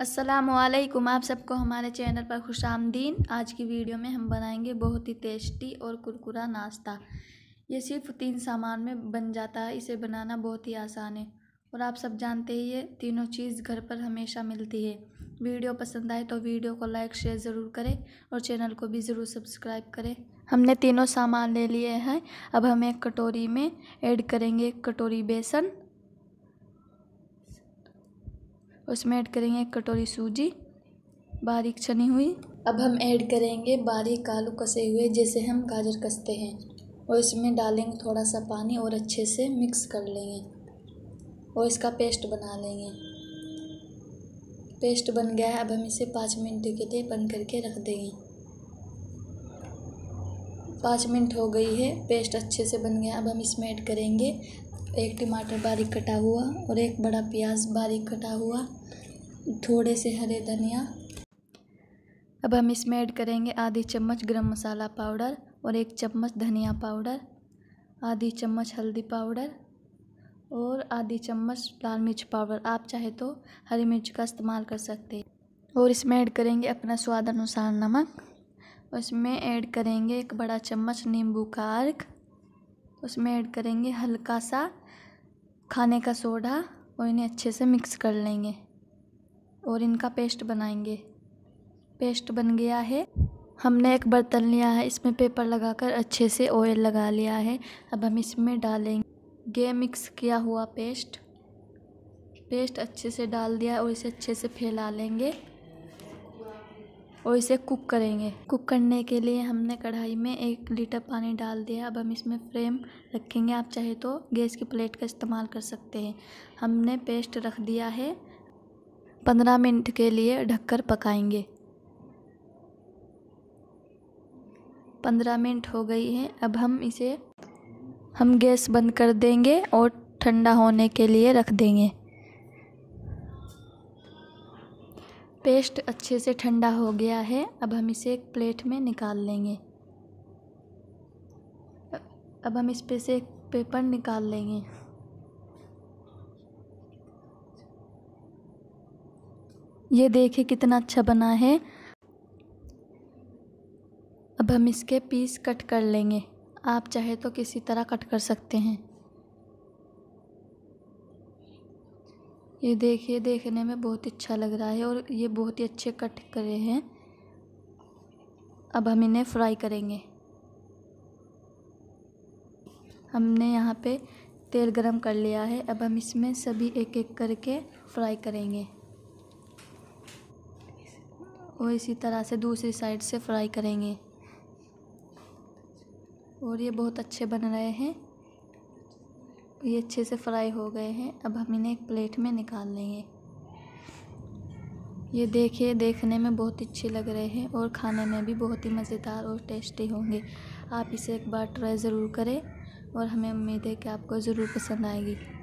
असलकुम आप सबको हमारे चैनल पर खुश आमदीन आज की वीडियो में हम बनाएंगे बहुत ही टेस्टी और कुरकुरा नाश्ता ये सिर्फ तीन सामान में बन जाता है इसे बनाना बहुत ही आसान है और आप सब जानते ही ये तीनों चीज़ घर पर हमेशा मिलती है वीडियो पसंद आए तो वीडियो को लाइक शेयर ज़रूर करें और चैनल को भी ज़रूर सब्सक्राइब करें हमने तीनों सामान ले लिए हैं अब हम एक कटोरी में ऐड करेंगे कटोरी बेसन उसमें ऐड करेंगे एक कटोरी सूजी बारीक छनी हुई अब हम ऐड करेंगे बारीक आलू कसे हुए जैसे हम गाजर कसते हैं और इसमें डालेंगे थोड़ा सा पानी और अच्छे से मिक्स कर लेंगे और इसका पेस्ट बना लेंगे पेस्ट बन गया है अब हम इसे पाँच मिनट के लिए बंद करके रख देंगे पाँच मिनट हो गई है पेस्ट अच्छे से बन गया अब हम इसमें ऐड करेंगे एक टमाटर बारीक कटा हुआ और एक बड़ा प्याज बारीक कटा हुआ थोड़े से हरे धनिया अब हम इसमें ऐड करेंगे आधी चम्मच गरम मसाला पाउडर और एक चम्मच धनिया पाउडर आधी चम्मच हल्दी पाउडर और आधी चम्मच लाल मिर्च पाउडर आप चाहे तो हरी मिर्च का इस्तेमाल कर सकते हैं और इसमें ऐड करेंगे अपना स्वाद अनुसार नमक उसमें ऐड करेंगे एक बड़ा चम्मच नींबू का अर्क उसमें ऐड करेंगे हल्का सा खाने का सोडा और इन्हें अच्छे से मिक्स कर लेंगे और इनका पेस्ट बनाएंगे पेस्ट बन गया है हमने एक बर्तन लिया है इसमें पेपर लगाकर अच्छे से ऑयल लगा लिया है अब हम इसमें डालेंगे मिक्स किया हुआ पेस्ट पेस्ट अच्छे से डाल दिया और इसे अच्छे से फैला लेंगे और इसे कुक करेंगे कुक करने के लिए हमने कढ़ाई में एक लीटर पानी डाल दिया अब हम इसमें फ्लेम रखेंगे आप चाहे तो गैस की प्लेट का इस्तेमाल कर सकते हैं हमने पेस्ट रख दिया है पंद्रह मिनट के लिए ढककर पकाएंगे पंद्रह मिनट हो गई है अब हम इसे हम गैस बंद कर देंगे और ठंडा होने के लिए रख देंगे पेस्ट अच्छे से ठंडा हो गया है अब हम इसे एक प्लेट में निकाल लेंगे अब हम इस पे से एक पेपर निकाल लेंगे ये देखिए कितना अच्छा बना है अब हम इसके पीस कट कर लेंगे आप चाहे तो किसी तरह कट कर सकते हैं ये देखिए देखने में बहुत अच्छा लग रहा है और ये बहुत ही अच्छे कट करे हैं अब हम इन्हें फ्राई करेंगे हमने यहाँ पे तेल गरम कर लिया है अब हम इसमें सभी एक एक करके फ्राई करेंगे और इसी तरह से दूसरी साइड से फ्राई करेंगे और ये बहुत अच्छे बन रहे हैं ये अच्छे से फ्राई हो गए हैं अब हम इन्हें एक प्लेट में निकाल लेंगे ये देखिए देखने में बहुत अच्छे लग रहे हैं और खाने में भी बहुत ही मज़ेदार और टेस्टी होंगे आप इसे एक बार ट्राई ज़रूर करें और हमें उम्मीद है कि आपको ज़रूर पसंद आएगी